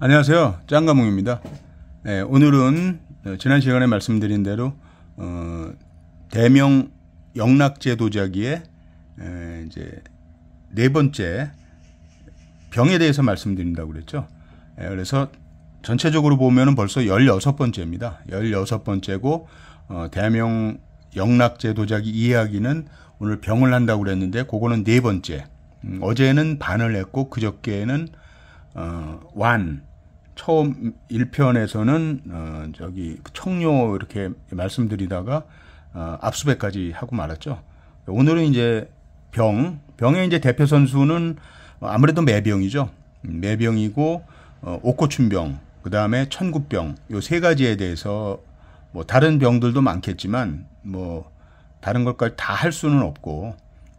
안녕하세요. 짱가몽입니다. 네, 오늘은 어, 지난 시간에 말씀드린 대로 어, 대명 영락제 도자기의 에, 이제 네 번째 병에 대해서 말씀드린다고 그랬죠. 에, 예, 그래서 전체적으로 보면 벌써 16번째입니다. 16번째고 어, 대명 영락제 도자기 이야기는 오늘 병을 한다고 그랬는데 그거는 네 번째. 음, 어제는 반을 했고 그저께는 어, 완 처음 1편에서는 어, 저기 청료 이렇게 말씀드리다가 어, 압수배까지 하고 말았죠. 오늘은 이제 병, 병의 이제 대표 선수는 아무래도 매병이죠. 매병이고 어, 옥고춘병, 그다음에 천구병 요 세 가지에 대해서 뭐 다른 병들도 많겠지만 뭐 다른 걸까지다 할 수는 없고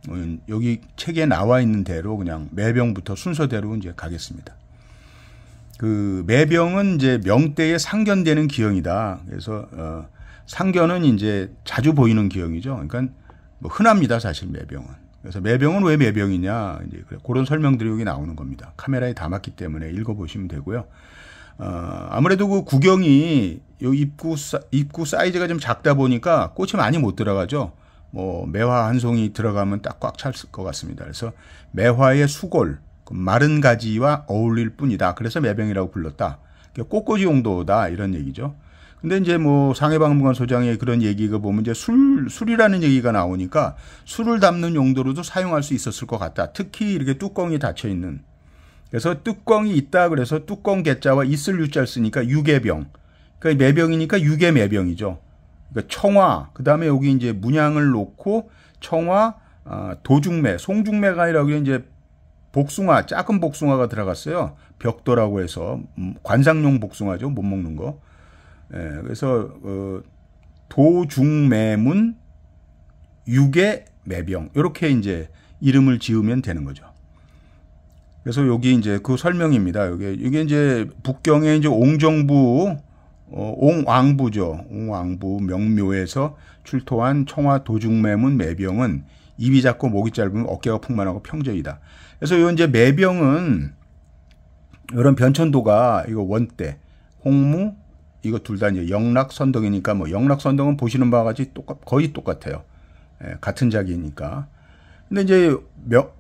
어, 여기 책에 나와 있는 대로 그냥 매병부터 순서대로 이제 가겠습니다. 그 매병은 이제 명대에 상견되는 기형이다. 그래서 어 상견은 이제 자주 보이는 기형이죠. 그러니까 뭐 흔합니다, 사실 매병은. 그래서 매병은 왜 매병이냐 이제 그런 설명들이 여기 나오는 겁니다. 카메라에 담았기 때문에 읽어보시면 되고요. 어, 아무래도 그 구경이 요 입구 사, 입구 사이즈가 좀 작다 보니까 꽃이 많이 못 들어가죠. 뭐 매화 한 송이 들어가면 딱 꽉 찰 것 같습니다. 그래서 매화의 수골 마른 가지와 어울릴 뿐이다. 그래서 매병이라고 불렀다. 그러니까 꽃꽂이 용도다 이런 얘기죠. 근데 이제 뭐 상해방문관 소장의 그런 얘기가 보면 이제 술 술이라는 얘기가 나오니까 술을 담는 용도로도 사용할 수 있었을 것 같다. 특히 이렇게 뚜껑이 닫혀 있는. 그래서 뚜껑이 있다 그래서 뚜껑 개자와 있을 유자를 쓰니까 유개병. 그러니까 매병이니까 유개 매병이죠. 그러니까 청화 그다음에 여기 이제 문양을 놓고 청화 아, 도중매, 송중매가 아니라 이제 복숭아, 작은 복숭아가 들어갔어요. 벽도라고 해서 음, 관상용 복숭아죠. 못 먹는 거. 예, 그래서 어, 도중매문 육의 매병 이렇게 이제 이름을 지으면 되는 거죠. 그래서 여기 이제 그 설명입니다. 이게 이게 이제 북경의 이제 옹정부 어, 옹왕부죠. 옹왕부 명묘에서 출토한 청와 도중매문 매병은 입이 작고 목이 짧으면 어깨가 풍만하고 평저이다. 그래서 요 이제 매병은 이런 변천도가 이거 원대, 홍무 이거 둘 다 이제 영락 선동이니까뭐 영락 선동은 보시는 바와 같이 똑같 거의 똑같아요. 예, 같은 자이니까 근데 이제 몇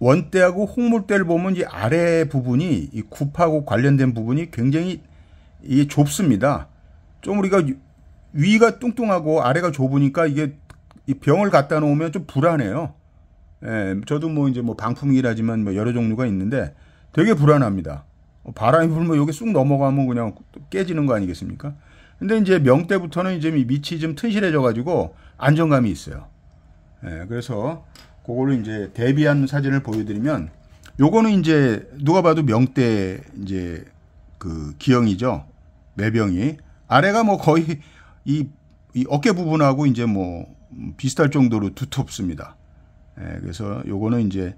원대하고 홍물대를 보면 이 아래 부분이 이 굽하고 관련된 부분이 굉장히 이 좁습니다. 좀 우리가 위가 뚱뚱하고 아래가 좁으니까 이게 이 병을 갖다 놓으면 좀 불안해요. 예, 저도 뭐 이제 뭐 방풍이라지만 뭐 여러 종류가 있는데 되게 불안합니다. 어, 바람이 불면 여기 쑥 넘어가면 그냥 깨지는 거 아니겠습니까? 근데 이제 명때부터는 이제 밑이 좀 튼실해져 가지고 안정감이 있어요. 예, 그래서 그걸로 이제 대비한 사진을 보여드리면 요거는 이제 누가 봐도 명때 이제 그 기형이죠. 매병이 아래가 뭐 거의 이, 이 어깨 부분하고 이제 뭐 비슷할 정도로 두텁습니다. 예, 그래서 요거는 이제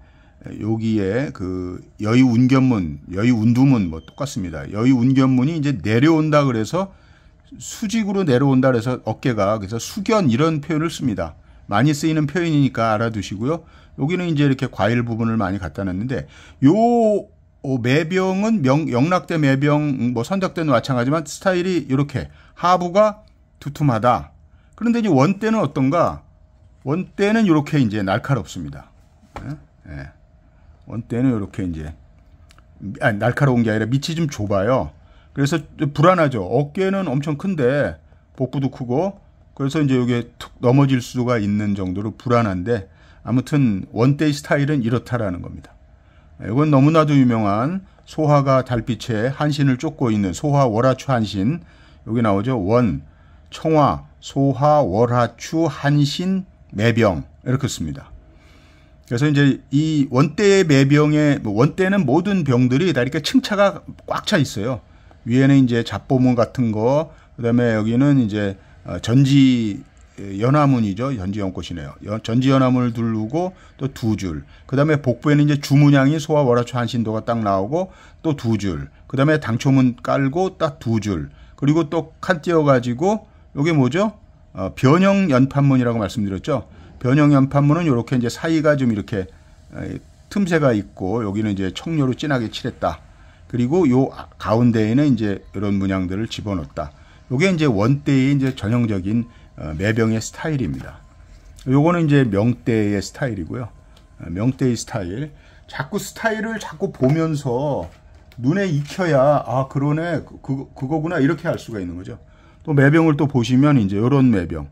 여기에 그 여의 운견문, 여의 운두문 뭐 똑같습니다. 여의 운견문이 이제 내려온다 그래서 수직으로 내려온다 그래서 어깨가 그래서 수견 이런 표현을 씁니다. 많이 쓰이는 표현이니까 알아두시고요. 여기는 이제 이렇게 과일 부분을 많이 갖다 놨는데 요 어, 매병은 명, 영락대 매병 뭐 선적대는 마찬가지만 스타일이 이렇게 하부가 두툼하다. 그런데 이제 원대는 어떤가? 원때는 이렇게 이제 날카롭습니다. 예. 예. 원때는 이렇게 이제 아니, 날카로운 게 아니라 밑이 좀 좁아요. 그래서 불안하죠. 어깨는 엄청 큰데 복부도 크고 그래서 이제 이게 툭 넘어질 수가 있는 정도로 불안한데 아무튼 원때 스타일은 이렇다라는 겁니다. 예, 이건 너무나도 유명한 소화가 달빛에 한신을 쫓고 있는 소화 월화추 한신 여기 나오죠. 원 청화 소화 월화추 한신 매병 이렇게 씁니다. 그래서 이제 이 원대의 매병의 뭐 원대는 모든 병들이 다 이렇게 층차가 꽉 차 있어요. 위에는 이제 잡보문 같은 거, 그다음에 여기는 이제 어, 전지 연화문이죠. 전지 연꽃이네요. 전지 연화문을 두르고 또 두 줄. 그다음에 복부에는 이제 주문양이 소와 월화초 한신도가 딱 나오고 또 두 줄. 그다음에 당초문 깔고 딱 두 줄. 그리고 또 칸 띄어 가지고 요게 뭐죠? 어, 변형 연판문이라고 말씀드렸죠. 변형 연판문은 이렇게 이제 사이가 좀 이렇게 어, 틈새가 있고 여기는 이제 청료로 진하게 칠했다. 그리고 요 가운데에는 이제 이런 문양들을 집어넣었다. 요게 이제 원대의 이제 전형적인 어, 매병의 스타일입니다. 요거는 이제 명대의 스타일이고요. 어, 명대의 스타일. 자꾸 스타일을 자꾸 보면서 눈에 익혀야 아 그러네 그, 그 그거구나 이렇게 알 수가 있는 거죠. 또 매병을 또 보시면 이제 요런 매병.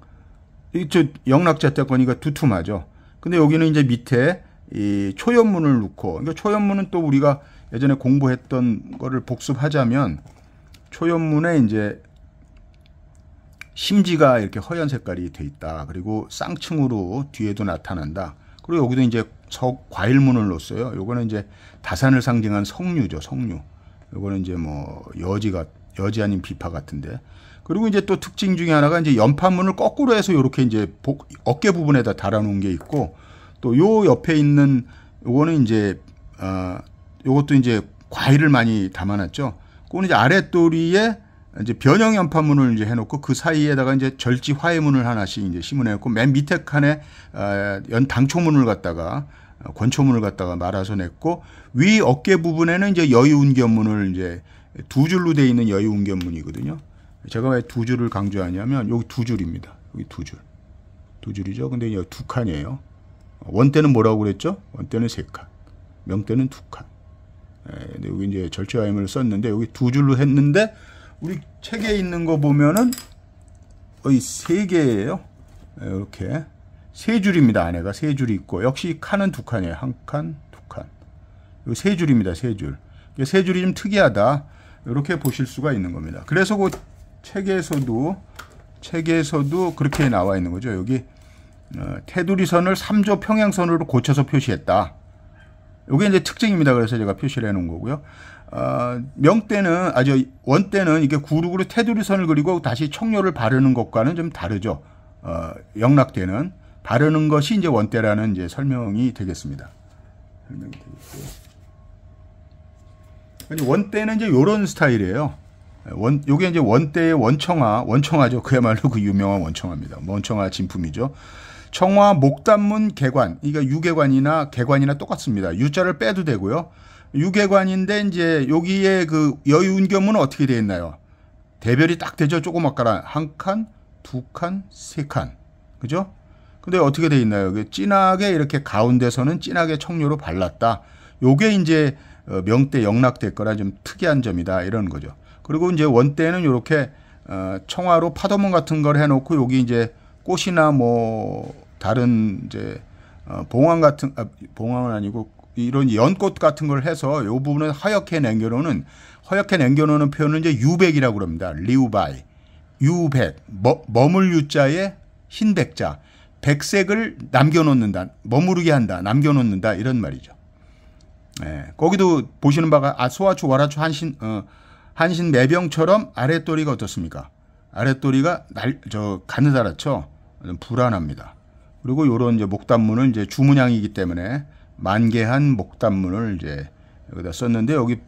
이저 영락자택거니가 두툼하죠. 근데 여기는 이제 밑에 이 초연문을 놓고 그러니까 초연문은 또 우리가 예전에 공부했던 거를 복습하자면 초연문에 이제 심지가 이렇게 허연 색깔이 돼 있다. 그리고 쌍층으로 뒤에도 나타난다. 그리고 여기도 이제 석 과일문을 놓았어요 요거는 이제 다산을 상징한 석류죠, 석류. 류 요거는 이제 뭐 여지가 여지 아닌 비파 같은데 그리고 이제 또 특징 중에 하나가 이제 연판문을 거꾸로 해서 이렇게 이제 복, 어깨 부분에다 달아놓은 게 있고 또 요 옆에 있는 요거는 이제 어, 요것도 이제 과일을 많이 담아놨죠. 그거는 이제 아랫도리에 이제 변형 연판문을 이제 해놓고 그 사이에다가 이제 절지 화해문을 하나씩 이제 심어내고 맨 밑에 칸에 어, 연 당초문을 갖다가 어, 권초문을 갖다가 말아서 냈고 위 어깨 부분에는 이제 여유운견문을 이제 두 줄로 돼 있는 여유운견문이거든요. 제가 왜 두 줄을 강조하냐면 여기 두 줄입니다. 여기 두 줄. 두 줄이죠. 근데 여기 두 칸이에요. 원때는 뭐라고 그랬죠? 원때는 세 칸. 명때는 두 칸. 에, 예, 근데 여기 이제 절제하임을 썼는데 여기 두 줄로 했는데 우리 책에 있는 거 보면은 거의 세 개예요. 예, 이렇게 세 줄입니다. 안에가 세 줄이 있고 역시 칸은 두 칸이에요. 한 칸, 두 칸. 세 줄입니다. 세 줄. 세 줄이 좀 특이하다. 이렇게 보실 수가 있는 겁니다. 그래서 그 책에서도 책에서도 그렇게 나와 있는 거죠. 여기 어, 테두리선을 3조 평행선으로 고쳐서 표시했다. 이게 이제 특징입니다. 그래서 제가 표시를 해놓은 거고요. 어, 명때는 아주 원때는 이게 구르구르 테두리선을 그리고 다시 청료를 바르는 것과는 좀 다르죠. 어, 영락대는 바르는 것이 이제 원대라는 이제 설명이 되겠습니다. 설명이 되겠고. 원대는 이제 요런 스타일이에요. 네, 원, 요게 이제 원대의 원청아, 원청아죠. 그야말로 그 유명한 원청아입니다. 뭐 원청아 진품이죠. 청와 목단문 개관, 그러니까 유개관이나 개관이나 똑같습니다. 유자를 빼도 되고요. 유개관인데 이제 여기에 그 여유운겸은 어떻게 되어 있나요? 대별이 딱 되죠. 조그맣가라 한 칸, 두 칸, 세 칸, 그죠? 근데 어떻게 되어 있나요? 진하게 이렇게 가운데서는 진하게 청료로 발랐다. 요게 이제 어, 명대 영락될 거라 좀 특이한 점이다 이런 거죠. 그리고 이제 원대는 이렇게 어, 청화로 파도문 같은 걸 해놓고 여기 이제 꽃이나 뭐 다른 이제 어, 봉황 같은 아, 봉황은 아니고 이런 연꽃 같은 걸 해서 요부분을허옇게 남겨놓는 허옇게 남겨놓는 표현은 이제 유백이라고 그럽니다. 리우바이 유백 머, 머물 유자에 흰 백자 백색을 남겨놓는다 머무르게 한다 남겨놓는다 이런 말이죠. 예, 거기도 보시는 바가 아소아초 와라초 한신 어, 한신 매병처럼 아랫도리가 어떻습니까? 아랫도리가 날, 저, 가느다랗죠? 불안합니다. 그리고 요런 이제 목단문은 이제 주문양이기 때문에 만개한 목단문을 이제 여기다 썼는데 여기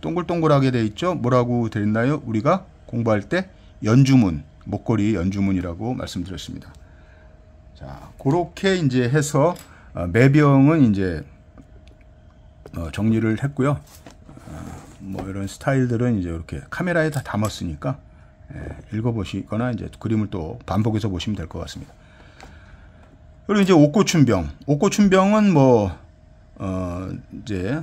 동글동글하게 돼 있죠? 뭐라고 돼 있나요? 우리가 공부할 때 연주문, 목걸이 연주문이라고 말씀드렸습니다. 자, 그렇게 이제 해서 어, 매병은 이제 어, 정리를 했고요. 뭐 이런 스타일들은 이제 이렇게 카메라에 다 담았으니까 예, 읽어보시거나 이제 그림을 또 반복해서 보시면 될 것 같습니다. 그리고 이제 옥고춘병. 옥고춘병은 뭐, 어, 이제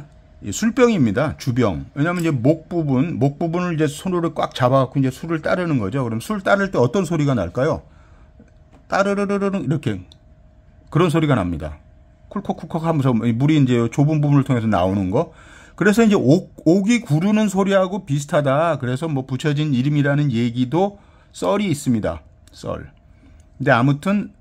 술병입니다. 주병. 왜냐면 이제 목 부분, 목 부분을 이제 손으로 꽉 잡아갖고 이제 술을 따르는 거죠. 그럼 술 따를 때 어떤 소리가 날까요? 따르르르르 이렇게 그런 소리가 납니다. 쿨컥쿨컥 하면서 물이 이제 좁은 부분을 통해서 나오는 거. 그래서 이제 옥, 옥이 구르는 소리하고 비슷하다. 그래서 뭐 붙여진 이름이라는 얘기도 썰이 있습니다. 썰. 근데 아무튼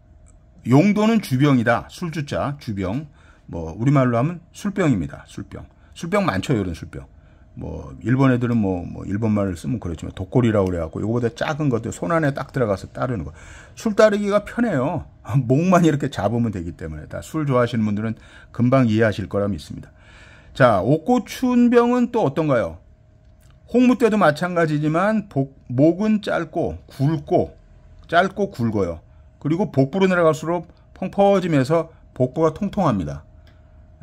용도는 주병이다. 술주자, 주병. 뭐 우리말로 하면 술병입니다. 술병. 술병 많죠, 이런 술병. 뭐 일본 애들은 뭐, 뭐 일본 말을 쓰면 그렇지만 독골이라고 그래갖고 이거보다 작은 것들 손 안에 딱 들어가서 따르는 거. 술 따르기가 편해요. 목만 이렇게 잡으면 되기 때문에 다 술 좋아하시는 분들은 금방 이해하실 거라 믿습니다. 자, 옥고춘병은또 어떤가요? 홍무때도 마찬가지지만 복, 목은 짧고 굵고 짧고 굵어요. 그리고 복부로 내려갈수록 펑퍼짐해서 복부가 통통합니다.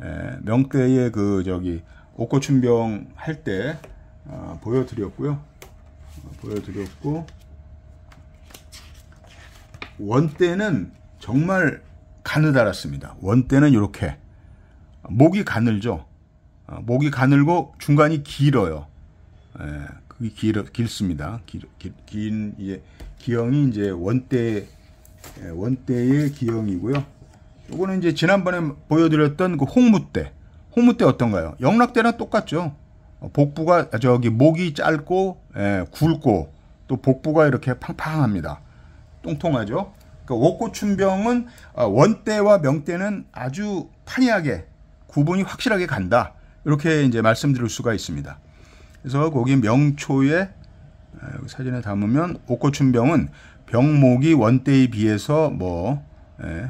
에, 예, 명태의 그 저기 옥고춘병 할때 어, 보여드렸고요. 어, 보여드렸고 원때는 정말 가느다랐습니다. 원때는 이렇게 목이 가늘죠. 어, 목이 가늘고 중간이 길어요. 예, 그게 길, 길습니다. 길, 길, 긴, 이제, 기형이 이제 원대, 예, 원대의 기형이고요. 요거는 이제 지난번에 보여드렸던 그 홍무대. 홍무대 어떤가요? 영락대랑 똑같죠. 어, 복부가, 저기, 목이 짧고, 예, 굵고, 또 복부가 이렇게 팡팡합니다. 뚱통하죠. 그 그러니까 옥고춘병은 아, 원대와 명대는 아주 판이하게 구분이 확실하게 간다. 이렇게 이제 말씀드릴 수가 있습니다. 그래서 거기 명초에 사진에 담으면 옥고춘병은 병목이 원대에 비해서 뭐 예,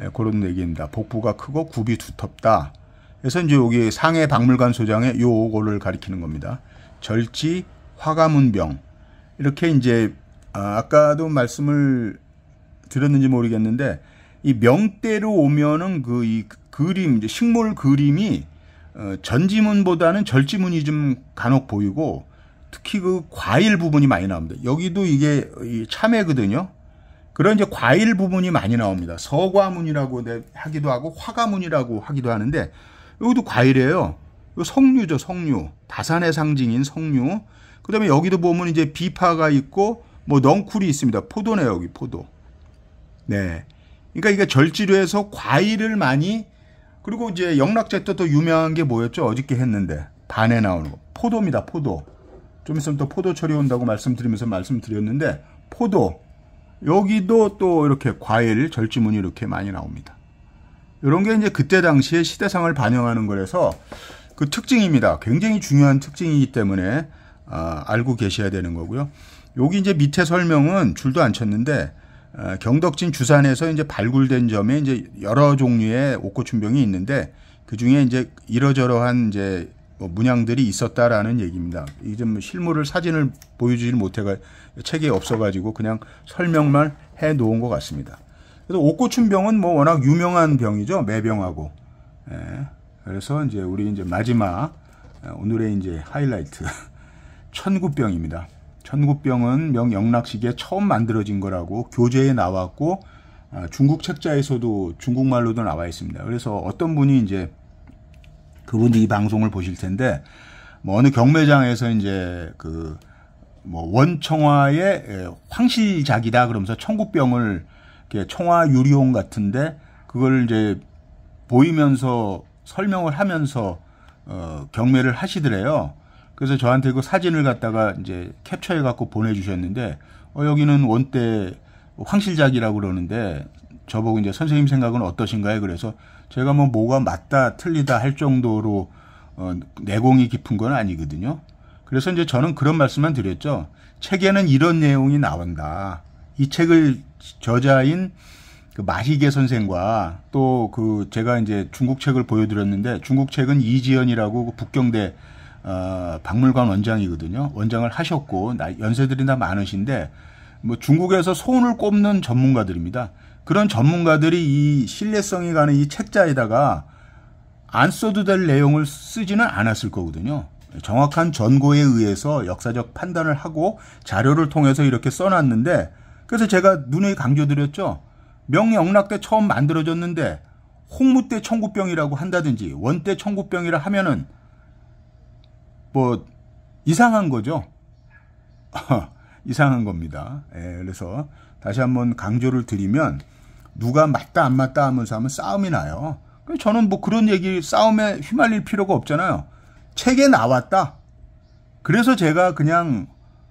예, 그런 얘기입니다. 복부가 크고 굽이 두텁다. 그래서 이제 여기 상해 박물관 소장의 요거를 가리키는 겁니다. 절지 화가문병 이렇게 이제 아, 아까도 말씀을 드렸는지 모르겠는데 이 명대로 오면은 그이 그림, 이제 식물 그림이 어, 전지문보다는 절지문이 좀 간혹 보이고 특히 그 과일 부분이 많이 나옵니다. 여기도 이게 참외거든요. 그런 이제 과일 부분이 많이 나옵니다. 서과문이라고 네, 하기도 하고 화과문이라고 하기도 하는데 여기도 과일이에요. 석류죠, 석류. 다산의 상징인 석류. 그 다음에 여기도 보면 이제 비파가 있고 뭐 넝쿨이 있습니다. 포도네요, 여기 포도. 네. 그러니까 이게 절지로 에서 과일을 많이 그리고 이제 영락제트 또 유명한 게 뭐였죠? 어저께 했는데 반에 나오는 거 포도입니다. 포도. 좀 있으면 또 포도철이 온다고 말씀드리면서 말씀드렸는데 포도 여기도 또 이렇게 과일 절지문이 이렇게 많이 나옵니다. 이런 게 이제 그때 당시에 시대상을 반영하는 거라서 그 특징입니다. 굉장히 중요한 특징이기 때문에 아, 알고 계셔야 되는 거고요. 여기 이제 밑에 설명은 줄도 안 쳤는데 어, 경덕진 주산에서 이제 발굴된 점에 이제 여러 종류의 옥고춘병이 있는데 그 중에 이제 이러저러한 이제 뭐 문양들이 있었다라는 얘기입니다. 이제 뭐 실물을 사진을 보여주지 못해가 책에 없어가지고 그냥 설명만 해 놓은 것 같습니다. 그래서 옥고춘병은 뭐 워낙 유명한 병이죠 매병하고. 예. 그래서 이제 우리 이제 마지막 어, 오늘의 이제 하이라이트 천구병입니다. 천구병은 명영락식에 처음 만들어진 거라고 교재에 나왔고 아, 중국 책자에서도 중국말로도 나와 있습니다. 그래서 어떤 분이 이제 그분이 이 방송을 보실 텐데 뭐 어느 경매장에서 이제 그 뭐 원청화의 예, 황실작이다 그러면서 천구병을 청화 유리용 같은데 그걸 이제 보이면서 설명을 하면서 어 경매를 하시더래요. 그래서 저한테 그 사진을 갖다가 이제 캡처해 갖고 보내주셨는데 어, 여기는 원때 황실작이라고 그러는데 저보고 이제 선생님 생각은 어떠신가요? 그래서 제가 뭐 뭐가 맞다 틀리다 할 정도로 어, 내공이 깊은 건 아니거든요. 그래서 이제 저는 그런 말씀만 드렸죠. 책에는 이런 내용이 나온다. 이 책을 저자인 그 마희계 선생과 또 그 제가 이제 중국 책을 보여드렸는데 중국 책은 이지연이라고 그 북경대 어, 박물관 원장이거든요. 원장을 하셨고 연세들이 다 많으신데 뭐 중국에서 손을 꼽는 전문가들입니다. 그런 전문가들이 이 신뢰성이 가는 이 책자에다가 안 써도 될 내용을 쓰지는 않았을 거거든요. 정확한 전고에 의해서 역사적 판단을 하고 자료를 통해서 이렇게 써놨는데 그래서 제가 눈에 강조드렸죠. 명영락 때 처음 만들어졌는데 홍무 때 청구병이라고 한다든지 원때 청구병이라 하면은 뭐 이상한 거죠. 이상한 겁니다. 예, 그래서 다시 한번 강조를 드리면 누가 맞다 안 맞다 하면서 하면 싸움이 나요. 그 저는 뭐 그런 얘기 싸움에 휘말릴 필요가 없잖아요. 책에 나왔다. 그래서 제가 그냥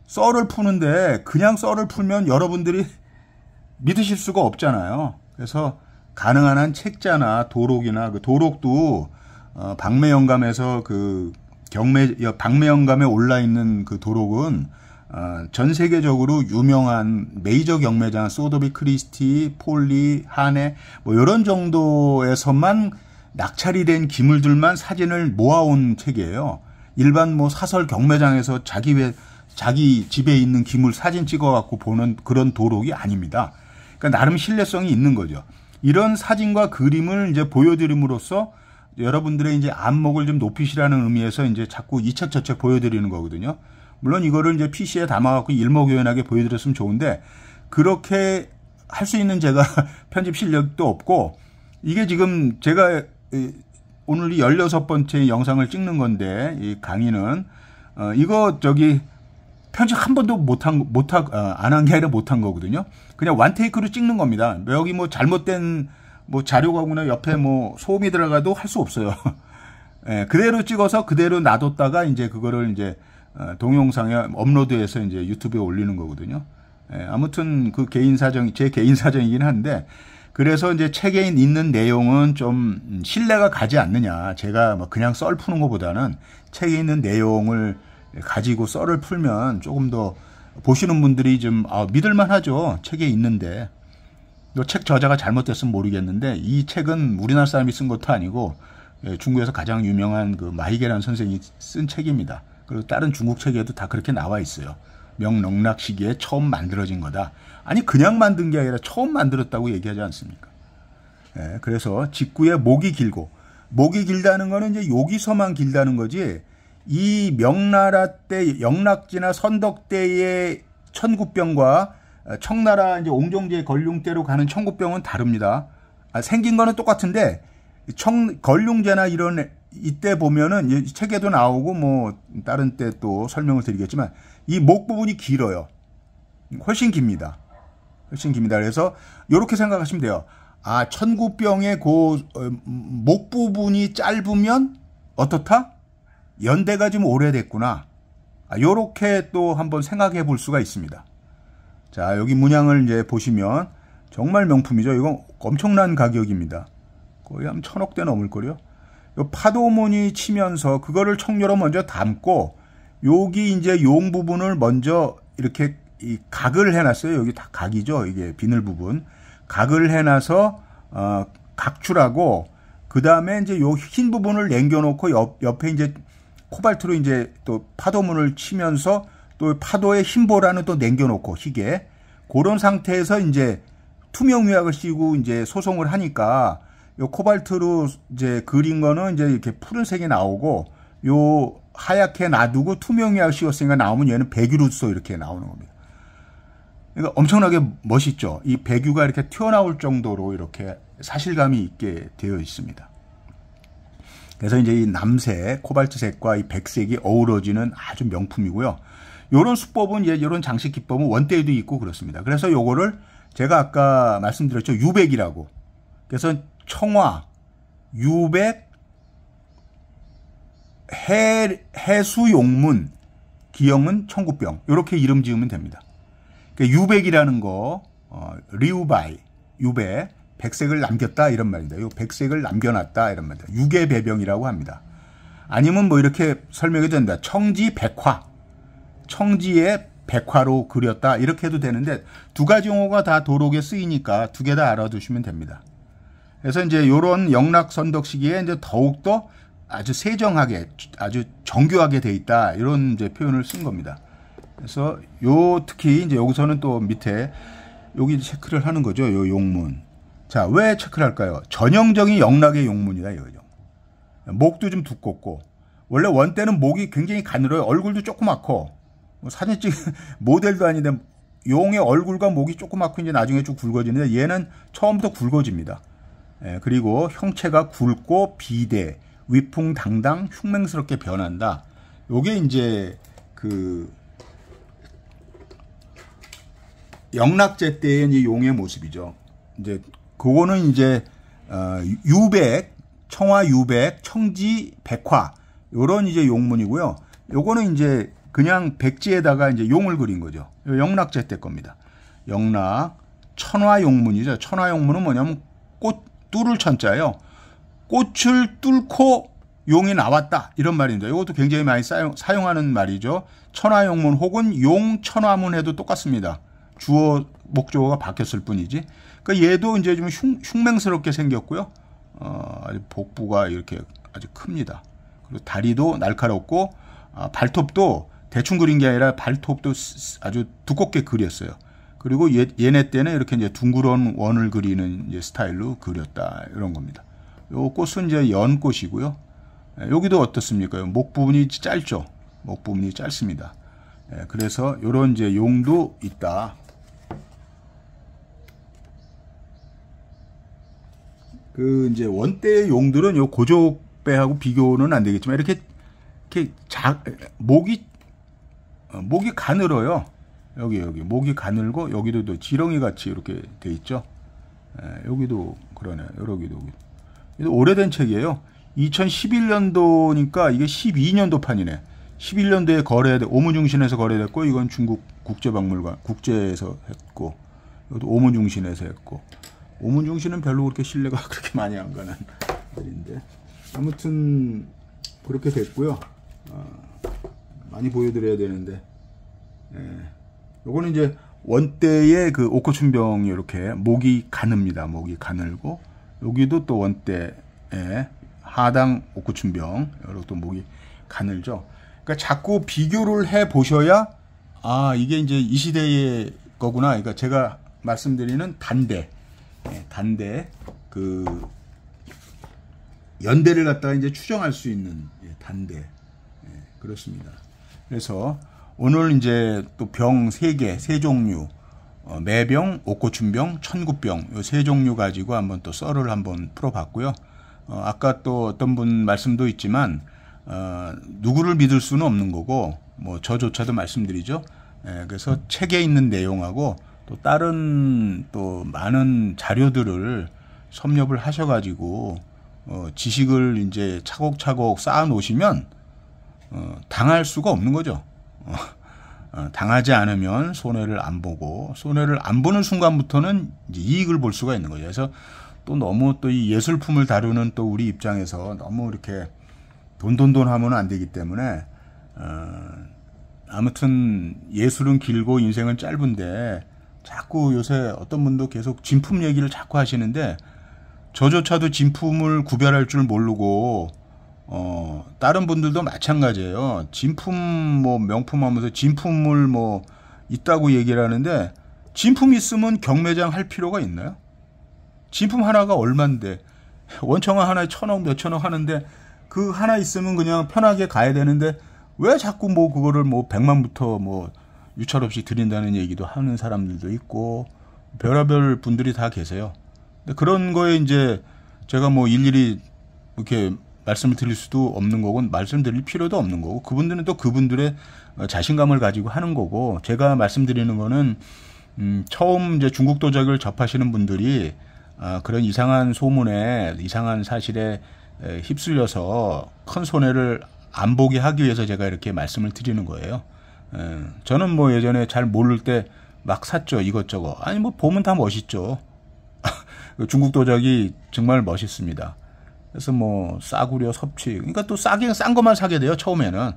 썰을 푸는데 그냥 썰을 풀면 여러분들이 믿으실 수가 없잖아요. 그래서 가능한 한 책자나 도록이나 그 도록도 어, 박매영감에서 그 경매 박매영감에 올라 있는 그 도록은 어, 전 세계적으로 유명한 메이저 경매장 소더비 크리스티, 폴리, 한해 뭐 이런 정도에서만 낙찰이 된 기물들만 사진을 모아온 책이에요. 일반 뭐 사설 경매장에서 자기 왜 자기 집에 있는 기물 사진 찍어 갖고 보는 그런 도록이 아닙니다. 그러니까 나름 신뢰성이 있는 거죠. 이런 사진과 그림을 이제 보여드림으로써 여러분들의 이제 안목을 좀 높이시라는 의미에서 이제 자꾸 이책 저책 보여드리는 거거든요. 물론 이거를 이제 PC에 담아갖고 일목요연하게 보여드렸으면 좋은데 그렇게 할 수 있는 제가 편집 실력도 없고 이게 지금 제가 오늘 이 16번째 영상을 찍는 건데 이 강의는 어 이거 저기 편집 한 번도 못한 못안 어, 한게 아니라 못 한 거거든요. 그냥 완테이크로 찍는 겁니다. 여기 뭐 잘못된 뭐 자료 가구나 옆에 뭐 소음이 들어가도 할 수 없어요. 예, 그대로 찍어서 그대로 놔뒀다가 이제 그거를 이제 어, 동영상에 업로드해서 이제 유튜브에 올리는 거거든요. 예, 아무튼 그 개인 사정이 제 개인 사정이긴 한데 그래서 이제 책에 있는 내용은 좀 신뢰가 가지 않느냐. 제가 뭐 그냥 썰 푸는 것보다는 책에 있는 내용을 가지고 썰을 풀면 조금 더 보시는 분들이 좀 아, 믿을만 하죠. 책에 있는데. 이책 저자가 잘못됐으면 모르겠는데 이 책은 우리나라 사람이 쓴 것도 아니고 예, 중국에서 가장 유명한 그 마이게란 선생이 쓴 책입니다. 그리고 다른 중국 책에도 다 그렇게 나와 있어요. 명넉락 시기에 처음 만들어진 거다. 아니 그냥 만든 게 아니라 처음 만들었다고 얘기하지 않습니까? 예, 그래서 직구의 목이 길고 목이 길다는 거는 이제 여기서만 길다는 거지 이 명나라 때 영락지나 선덕 때의 천국병과 어, 청나라 이제 옹정제 걸륭대로 가는 청구병은 다릅니다. 아, 생긴 거는 똑같은데 청 걸륭제나 이런 이때 보면은 책에도 나오고 뭐 다른 때 또 설명을 드리겠지만 이 목 부분이 길어요. 훨씬 깁니다. 훨씬 깁니다. 그래서 이렇게 생각하시면 돼요. 아 천구병의 그목 어, 부분이 짧으면 어떻다? 연대가 좀 오래됐구나. 이렇게또 아, 한번 생각해 볼 수가 있습니다. 자, 여기 문양을 이제 보시면 정말 명품이죠. 이건 엄청난 가격입니다. 거의 한 천억대 넘을 거요. 요 파도문이 치면서 그거를 청료로 먼저 담고 여기 이제 용 부분을 먼저 이렇게 각을 해놨어요. 여기 다 각이죠. 이게 비늘 부분. 각을 해놔서 어, 각출하고 그 다음에 이제 요 흰 부분을 남겨놓고 옆, 옆에 이제 코발트로 이제 또 파도문을 치면서 또파도의 흰보라는 또 남겨놓고 희게 그런 상태에서 이제 투명 유약을 씌고 우 이제 소송을 하니까 요 코발트로 이제 그린 거는 이제 이렇게 푸른색이 나오고 요 하얗게 놔두고 투명 유약 씌웠으니까 나오면 얘는 백유로써 이렇게 나오는 겁니다. 그러니까 엄청나게 멋있죠. 이 배규가 이렇게 튀어나올 정도로 이렇게 사실감이 있게 되어 있습니다. 그래서 이제 이 남색, 코발트색과 이 백색이 어우러지는 아주 명품이고요. 요런 수법은 이런 예, 장식 기법은 원대에도 있고 그렇습니다. 그래서 요거를 제가 아까 말씀드렸죠. 유백이라고. 그래서 청화, 유백, 해, 해수용문, 기형은 청구병. 이렇게 이름 지으면 됩니다. 그러니까 유백이라는 거, 어, 리우바이, 유백, 백색을 남겼다 이런 말인데 입요 백색을 남겨놨다 이런 말입니다 유계 배병이라고 합니다. 아니면 뭐 이렇게 설명이 된다. 청지 백화 청지에 백화로 그렸다 이렇게 해도 되는데 두 가지 용어가 다 도록에 쓰이니까 두 개 다 알아두시면 됩니다. 그래서 이제 이런 영락선덕 시기에 이제 더욱더 아주 세정하게 아주 정교하게 돼 있다 이런 이제 표현을 쓴 겁니다. 그래서 요 특히 이제 여기서는 또 밑에 여기 체크를 하는 거죠. 요 용문. 자, 왜 체크를 할까요? 전형적인 영락의 용문이다 이거죠. 목도 좀 두껍고 원래 원때는 목이 굉장히 가늘어요. 얼굴도 조그맣고 뭐 사진 찍 모델도 아닌데 용의 얼굴과 목이 조그맣고 이제 나중에 쭉 굵어지는데 얘는 처음부터 굵어집니다. 예, 그리고 형체가 굵고 비대, 위풍당당, 흉맹스럽게 변한다. 요게 이제 그 영락제 때의 이 용의 모습이죠. 이제 그거는 이제 어, 유백, 청화 유백, 청지 백화 요런 이제 용문이고요. 요거는 이제 그냥 백지에다가 이제 용을 그린 거죠. 영락제 때 겁니다. 영락 천화용문이죠. 천화용문은 뭐냐면 꽃 뚫을 천자예요. 꽃을 뚫고 용이 나왔다 이런 말입니다. 이것도 굉장히 많이 사용, 하는 말이죠. 천화용문 혹은 용천화문 해도 똑같습니다. 주어 목적어가 바뀌었을 뿐이지. 그 얘도 이제 좀 흉, 흉맹스럽게 생겼고요. 어, 아주 복부가 이렇게 아주 큽니다. 그리고 다리도 날카롭고 아, 발톱도 대충 그린 게 아니라 발톱도 아주 두껍게 그렸어요. 그리고 얘, 예, 얘네 때는 이렇게 이제 둥그런 원을 그리는 스타일로 그렸다 이런 겁니다. 요 꽃은 이제 연꽃이고요. 예, 여기도 어떻습니까? 목 부분이 짧죠. 목 부분이 짧습니다. 예, 그래서 이런 이제 용도 있다. 그 이제 원대의 용들은 요 고조배하고 비교는 안 되겠지만 이렇게 이렇게 자, 목이 어, 목이 가늘어요. 여기 여기 목이 가늘고 여기도 또 지렁이 같이 이렇게 돼 있죠. 에, 예, 여기도 그러네. 여기도 여기도 오래된 책이에요. 2011년도니까 이게 12년도 판이네. 11년도에 거래돼 오문중신에서 거래됐고 이건 중국 국제박물관 국제에서 했고 이것도 오문중신에서 했고 오문중신은 별로 그렇게 신뢰가 그렇게 많이 안 가는 일인데 아무튼 그렇게 됐고요. 어. 많이 보여드려야 되는데 예. 요거는 이제 원대의 그 오코춘병 이렇게 목이 가늡니다 목이 가늘고 여기도 또 원대의 하당 오코춘병 이렇게 또 목이 가늘죠 그러니까 자꾸 비교를 해 보셔야 아 이게 이제 이 시대의 거구나 그러니까 제가 말씀드리는 단대 예, 단대 그 연대를 갖다가 이제 추정할 수 있는 예, 단대 예, 그렇습니다. 그래서 오늘 이제 또 병 세 개, 세 종류, 어, 매병, 옥고춘병, 천구병 요 세 종류 가지고 한번 또 썰을 한번 풀어봤고요. 어, 아까 또 어떤 분 말씀도 있지만 어, 누구를 믿을 수는 없는 거고 뭐 저조차도 말씀드리죠. 예, 그래서 책에 있는 내용하고 또 다른 또 많은 자료들을 섭렵을 하셔가지고 어, 지식을 이제 차곡차곡 쌓아 놓으시면 어, 당할 수가 없는 거죠. 어, 어, 당하지 않으면 손해를 안 보고 손해를 안 보는 순간부터는 이익을 볼 수가 있는 거죠. 그래서 또 너무 또 이 예술품을 다루는 또 우리 입장에서 너무 이렇게 돈돈돈 하면 안 되기 때문에 어, 아무튼 예술은 길고 인생은 짧은데 자꾸 요새 어떤 분도 계속 진품 얘기를 자꾸 하시는데 저조차도 진품을 구별할 줄 모르고 어, 다른 분들도 마찬가지예요. 진품 뭐 명품 하면서 진품을 뭐 있다고 얘기를 하는데 진품 있으면 경매장 할 필요가 있나요? 진품 하나가 얼만데 원청아 하나에 천억 몇천억 하는데 그 하나 있으면 그냥 편하게 가야 되는데 왜 자꾸 뭐 그거를 뭐 백만부터 뭐 유찰 없이 드린다는 얘기도 하는 사람들도 있고 별하별 분들이 다 계세요. 그런 거에 이제 제가 뭐 일일이 이렇게 말씀을 드릴 수도 없는 거고 말씀드릴 필요도 없는 거고 그분들은 또 그분들의 자신감을 가지고 하는 거고 제가 말씀드리는 거는 음, 처음 이제 중국 도자기를 접하시는 분들이 아, 그런 이상한 소문에 이상한 사실에 에, 휩쓸려서 큰 손해를 안 보게 하기 위해서 제가 이렇게 말씀을 드리는 거예요. 에, 저는 뭐 예전에 잘 모를 때 막 샀죠 이것저것 아니 뭐 보면 다 멋있죠 중국 도자기 정말 멋있습니다. 그래서 뭐 싸구려 섭취 그러니까 또 싸게 싼 것만 사게 돼요 처음에는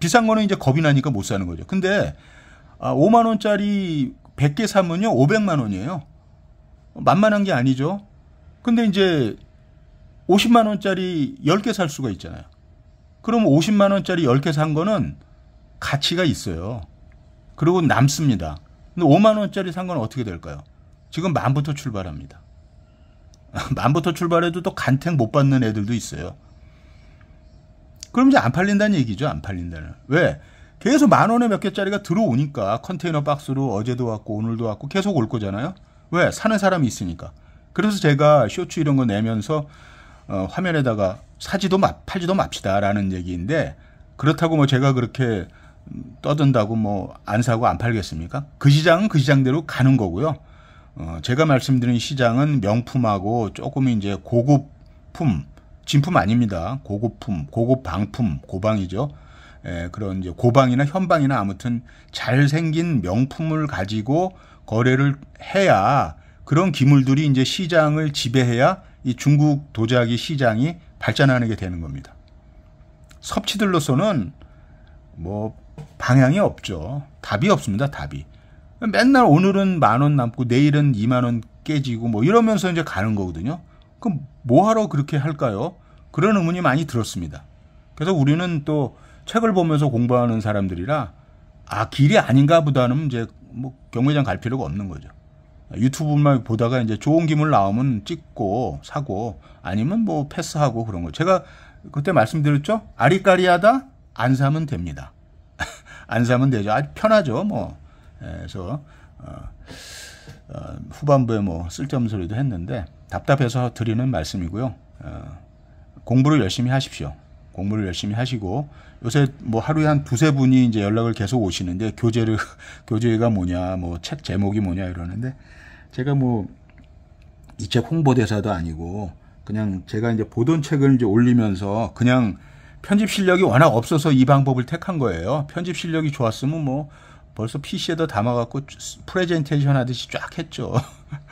비싼 거는 이제 겁이 나니까 못 사는 거죠. 근데 아, 5만 원짜리 100개 사면요 500만 원이에요. 만만한 게 아니죠. 근데 이제 50만 원짜리 10개 살 수가 있잖아요. 그럼 50만 원짜리 10개 산 거는 가치가 있어요. 그리고 남습니다. 근데 5만 원짜리 산 건 어떻게 될까요? 지금 만부터 출발합니다. 만부터 출발해도 또 간택 못 받는 애들도 있어요. 그럼 이제 안 팔린다는 얘기죠. 안 팔린다는. 왜? 계속 만 원에 몇 개짜리가 들어오니까 컨테이너 박스로 어제도 왔고 오늘도 왔고 계속 올 거잖아요. 왜? 사는 사람이 있으니까. 그래서 제가 쇼츠 이런 거 내면서 어, 화면에다가 사지도 마, 팔지도 맙시다라는 얘기인데 그렇다고 뭐 제가 그렇게 떠든다고 뭐 안 사고 안 팔겠습니까? 그 시장은 그 시장대로 가는 거고요. 어, 제가 말씀드린 시장은 명품하고 조금 이제 고급품, 진품 아닙니다. 고급품, 고급 방품, 고방이죠. 예, 그런 이제 고방이나 현방이나 아무튼 잘생긴 명품을 가지고 거래를 해야 그런 기물들이 이제 시장을 지배해야 이 중국 도자기 시장이 발전하는 게 되는 겁니다. 섭취들로서는 뭐 방향이 없죠. 답이 없습니다. 답이. 맨날 오늘은 만 원 남고 내일은 2만 원 깨지고 뭐 이러면서 이제 가는 거거든요. 그럼 뭐하러 그렇게 할까요? 그런 의문이 많이 들었습니다. 그래서 우리는 또 책을 보면서 공부하는 사람들이라 아 길이 아닌가 보다는 이제 뭐 경매장 갈 필요가 없는 거죠. 유튜브만 보다가 이제 좋은 기물 나오면 찍고 사고 아니면 뭐 패스하고 그런 거. 제가 그때 말씀드렸죠? 아리까리하다 안 사면 됩니다. 안 사면 되죠. 아주 편하죠. 뭐 그래서 어, 어, 후반부에 뭐 쓸데없는 소리도 했는데 답답해서 드리는 말씀이고요. 어, 공부를 열심히 하십시오. 공부를 열심히 하시고 요새 뭐 하루에 한 두세 분이 이제 연락을 계속 오시는데 교재를 교재가 뭐냐 뭐 책 제목이 뭐냐 이러는데 제가 뭐 이 책 홍보대사도 아니고 그냥 제가 이제 보던 책을 이제 올리면서 그냥 편집 실력이 워낙 없어서 이 방법을 택한 거예요. 편집 실력이 좋았으면 뭐 벌써 PC에다 담아갖고 프레젠테이션 하듯이 쫙 했죠.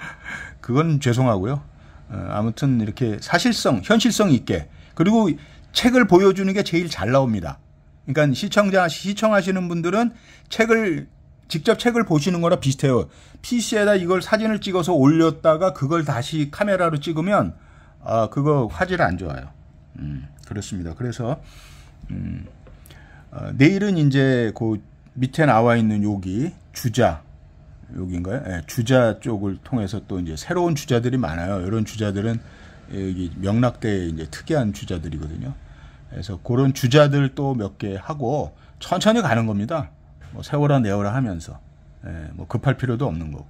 그건 죄송하고요. 어, 아무튼 이렇게 사실성, 현실성 있게 그리고 책을 보여주는 게 제일 잘 나옵니다. 그러니까 시청자 시청하시는 분들은 책을 직접 책을 보시는 거랑 비슷해요. PC에다 이걸 사진을 찍어서 올렸다가 그걸 다시 카메라로 찍으면 아 그거 화질 안 좋아요. 음, 그렇습니다. 그래서 음, 어, 내일은 이제 그 밑에 나와 있는 여기 주자 여기인가요? 예, 주자 쪽을 통해서 또 이제 새로운 주자들이 많아요. 이런 주자들은 여기 명락대의 이제 특이한 주자들이거든요. 그래서 그런 주자들 또 몇 개 하고 천천히 가는 겁니다. 뭐 세월아 내월아 하면서 예, 뭐 급할 필요도 없는 거고.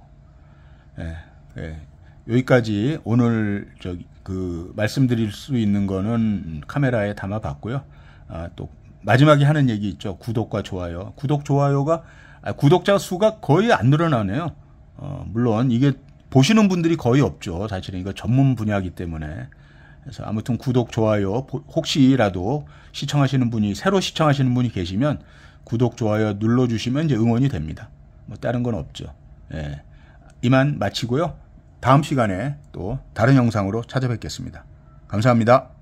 예, 예. 여기까지 오늘 저 그 말씀드릴 수 있는 거는 카메라에 담아봤고요. 아, 또 마지막에 하는 얘기 있죠. 구독과 좋아요. 구독, 좋아요가, 아, 구독자 수가 거의 안 늘어나네요. 어, 물론 이게 보시는 분들이 거의 없죠. 사실은 이거 전문 분야이기 때문에. 그래서 아무튼 구독, 좋아요, 혹시라도 시청하시는 분이, 새로 시청하시는 분이 계시면 구독, 좋아요 눌러주시면 이제 응원이 됩니다. 뭐 다른 건 없죠. 예. 이만 마치고요. 다음 시간에 또 다른 영상으로 찾아뵙겠습니다. 감사합니다.